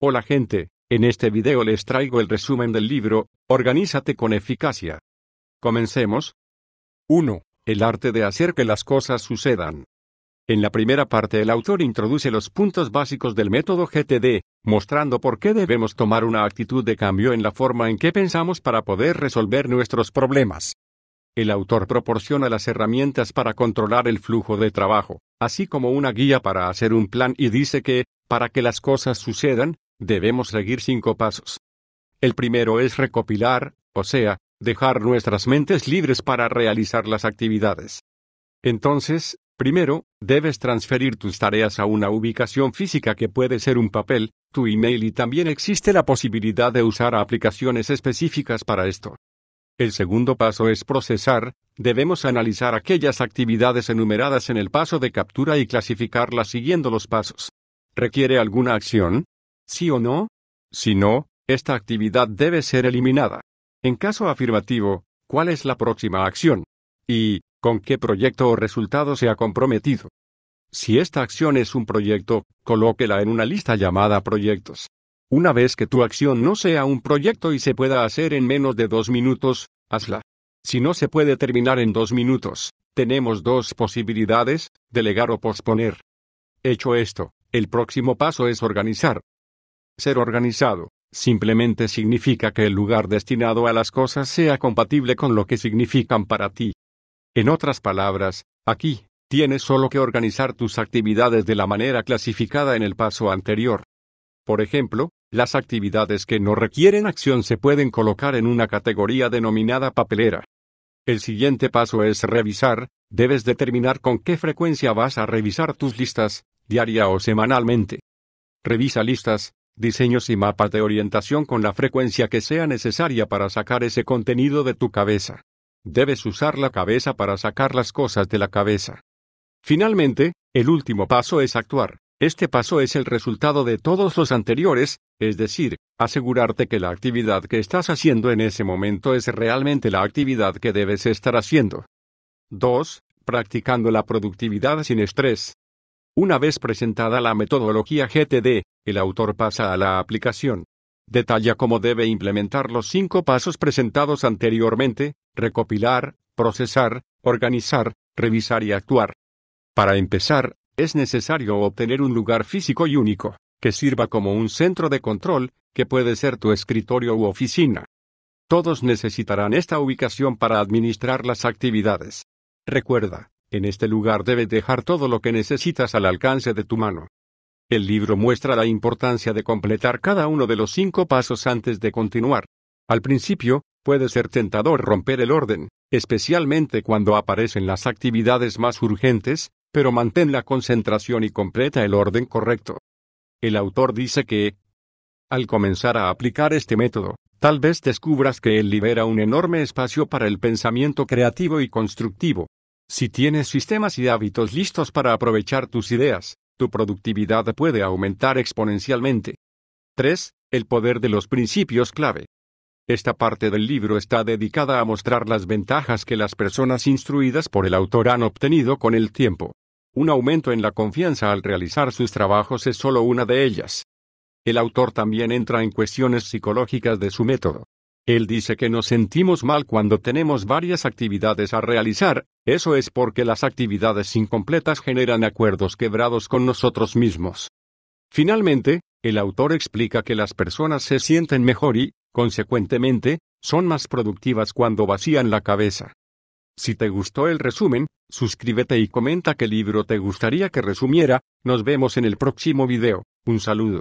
Hola gente, en este video les traigo el resumen del libro, Organízate con eficacia. Comencemos. 1. El arte de hacer que las cosas sucedan. En la primera parte el autor introduce los puntos básicos del método GTD, mostrando por qué debemos tomar una actitud de cambio en la forma en que pensamos para poder resolver nuestros problemas. El autor proporciona las herramientas para controlar el flujo de trabajo, así como una guía para hacer un plan y dice que, para que las cosas sucedan, Debemos seguir cinco pasos. El primero es recopilar, o sea, dejar nuestras mentes libres para realizar las actividades. Entonces, primero, debes transferir tus tareas a una ubicación física que puede ser un papel, tu email y también existe la posibilidad de usar aplicaciones específicas para esto. El segundo paso es procesar, debemos analizar aquellas actividades enumeradas en el paso de captura y clasificarlas siguiendo los pasos. ¿Requiere alguna acción? ¿Sí o no? Si no, esta actividad debe ser eliminada. En caso afirmativo, ¿cuál es la próxima acción? Y, ¿con qué proyecto o resultado se ha comprometido? Si esta acción es un proyecto, colóquela en una lista llamada proyectos. Una vez que tu acción no sea un proyecto y se pueda hacer en menos de dos minutos, hazla. Si no se puede terminar en dos minutos, tenemos dos posibilidades, delegar o posponer. Hecho esto, el próximo paso es organizar, ser organizado, simplemente significa que el lugar destinado a las cosas sea compatible con lo que significan para ti. En otras palabras, aquí, tienes solo que organizar tus actividades de la manera clasificada en el paso anterior. Por ejemplo, las actividades que no requieren acción se pueden colocar en una categoría denominada papelera. El siguiente paso es revisar, debes determinar con qué frecuencia vas a revisar tus listas, diaria o semanalmente. Revisa listas, diseños y mapas de orientación con la frecuencia que sea necesaria para sacar ese contenido de tu cabeza. Debes usar la cabeza para sacar las cosas de la cabeza. Finalmente, el último paso es actuar. Este paso es el resultado de todos los anteriores, es decir, asegurarte que la actividad que estás haciendo en ese momento es realmente la actividad que debes estar haciendo. 2. Practicando la productividad sin estrés. Una vez presentada la metodología GTD, el autor pasa a la aplicación. Detalla cómo debe implementar los cinco pasos presentados anteriormente, recopilar, procesar, organizar, revisar y actuar. Para empezar, es necesario obtener un lugar físico y único, que sirva como un centro de control, que puede ser tu escritorio u oficina. Todos necesitarán esta ubicación para administrar las actividades. Recuerda, en este lugar debes dejar todo lo que necesitas al alcance de tu mano. El libro muestra la importancia de completar cada uno de los cinco pasos antes de continuar. Al principio, puede ser tentador romper el orden, especialmente cuando aparecen las actividades más urgentes, pero mantén la concentración y completa el orden correcto. El autor dice que, al comenzar a aplicar este método, tal vez descubras que él libera un enorme espacio para el pensamiento creativo y constructivo. Si tienes sistemas y hábitos listos para aprovechar tus ideas, tu productividad puede aumentar exponencialmente. 3. El poder de los principios clave. Esta parte del libro está dedicada a mostrar las ventajas que las personas instruidas por el autor han obtenido con el tiempo. Un aumento en la confianza al realizar sus trabajos es solo una de ellas. El autor también entra en cuestiones psicológicas de su método. Él dice que nos sentimos mal cuando tenemos varias actividades a realizar, eso es porque las actividades incompletas generan acuerdos quebrados con nosotros mismos. Finalmente, el autor explica que las personas se sienten mejor y, consecuentemente, son más productivas cuando vacían la cabeza. Si te gustó el resumen, suscríbete y comenta qué libro te gustaría que resumiera, nos vemos en el próximo video, un saludo.